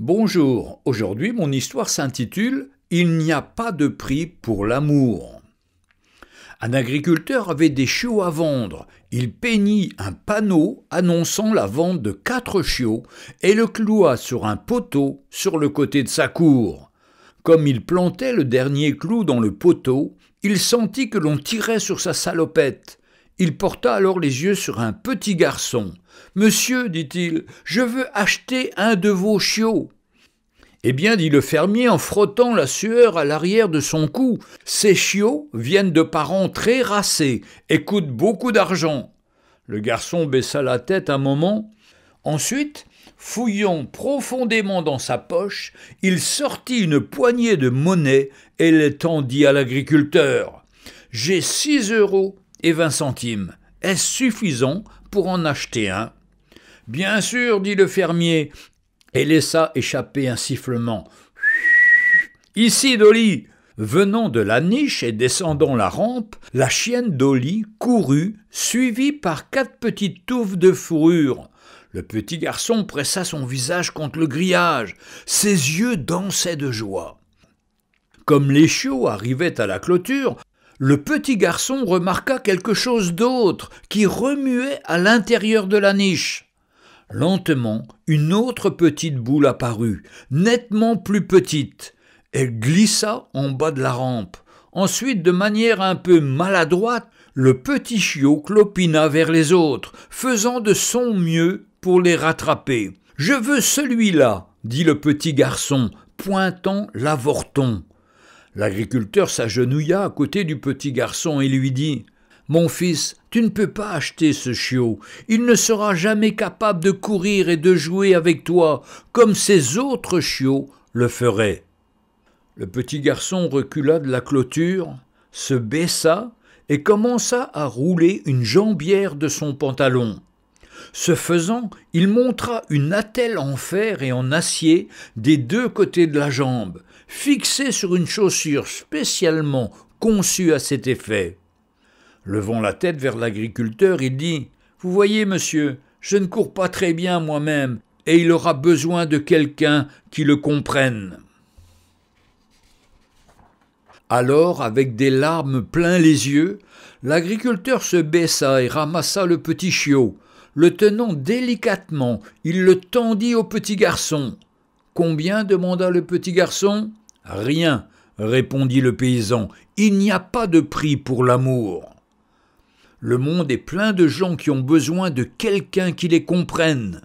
Bonjour, aujourd'hui mon histoire s'intitule Il n'y a pas de prix pour l'amour. Un agriculteur avait des chiots à vendre. Il peignit un panneau annonçant la vente de quatre chiots et le cloua sur un poteau sur le côté de sa cour. Comme il plantait le dernier clou dans le poteau, il sentit que l'on tirait sur sa salopette. Il porta alors les yeux sur un petit garçon. Monsieur, dit-il, je veux acheter un de vos chiots. Eh bien, dit le fermier en frottant la sueur à l'arrière de son cou, ces chiots viennent de parents très racés et coûtent beaucoup d'argent. Le garçon baissa la tête un moment. Ensuite, fouillant profondément dans sa poche, il sortit une poignée de monnaie et l'étendit à l'agriculteur. J'ai six euros et 20 centimes. Est-ce suffisant pour en acheter un Bien sûr, dit le fermier, et laissa échapper un sifflement. Ici, Dolly Venant de la niche et descendant la rampe, la chienne Dolly courut, suivie par quatre petites touffes de fourrure. Le petit garçon pressa son visage contre le grillage. Ses yeux dansaient de joie. Comme les chiots arrivaient à la clôture, le petit garçon remarqua quelque chose d'autre qui remuait à l'intérieur de la niche. Lentement, une autre petite boule apparut, nettement plus petite. Elle glissa en bas de la rampe. Ensuite, de manière un peu maladroite, le petit chiot clopina vers les autres, faisant de son mieux pour les rattraper. Je veux celui-là, dit le petit garçon, pointant l'avorton. L'agriculteur s'agenouilla à côté du petit garçon et lui dit Mon fils, tu ne peux pas acheter ce chiot. Il ne sera jamais capable de courir et de jouer avec toi, comme ces autres chiots le feraient. Le petit garçon recula de la clôture, se baissa et commença à rouler une jambière de son pantalon. Ce faisant, il montra une attelle en fer et en acier des deux côtés de la jambe, fixé sur une chaussure spécialement conçue à cet effet. Levant la tête vers l'agriculteur, il dit Vous voyez, monsieur, je ne cours pas très bien moi-même, et il aura besoin de quelqu'un qui le comprenne. Alors, avec des larmes plein les yeux, l'agriculteur se baissa et ramassa le petit chiot. Le tenant délicatement, il le tendit au petit garçon. Combien demanda le petit garçon. Rien, répondit le paysan, il n'y a pas de prix pour l'amour. Le monde est plein de gens qui ont besoin de quelqu'un qui les comprenne.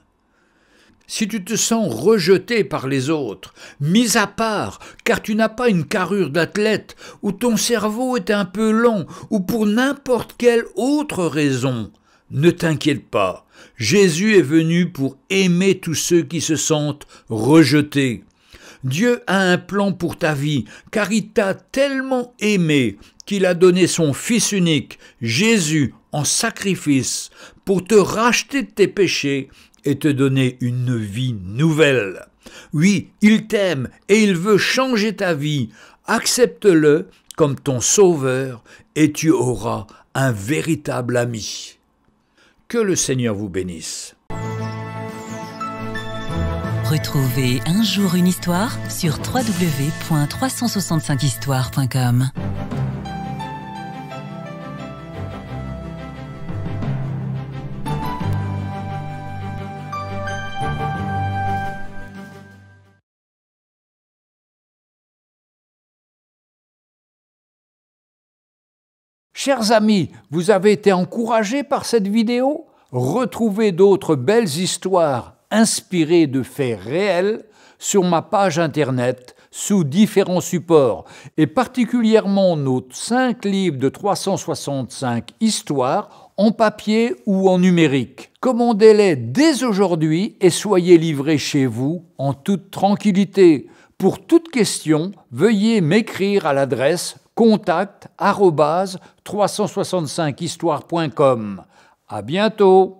Si tu te sens rejeté par les autres, mis à part, car tu n'as pas une carrure d'athlète, ou ton cerveau est un peu lent, ou pour n'importe quelle autre raison, ne t'inquiète pas, Jésus est venu pour aimer tous ceux qui se sentent rejetés. Dieu a un plan pour ta vie, car il t'a tellement aimé qu'il a donné son Fils unique, Jésus, en sacrifice, pour te racheter de tes péchés et te donner une vie nouvelle. Oui, il t'aime et il veut changer ta vie. Accepte-le comme ton sauveur et tu auras un véritable ami. Que le Seigneur vous bénisse. Retrouvez Un jour une histoire sur www.365histoire.com. Chers amis, vous avez été encouragés par cette vidéo Retrouvez d'autres belles histoires inspiré de faits réels sur ma page Internet sous différents supports, et particulièrement nos cinq livres de 365 histoires en papier ou en numérique. Commandez-les dès aujourd'hui et soyez livrés chez vous en toute tranquillité. Pour toute question, veuillez m'écrire à l'adresse contact 365 histoirescom À bientôt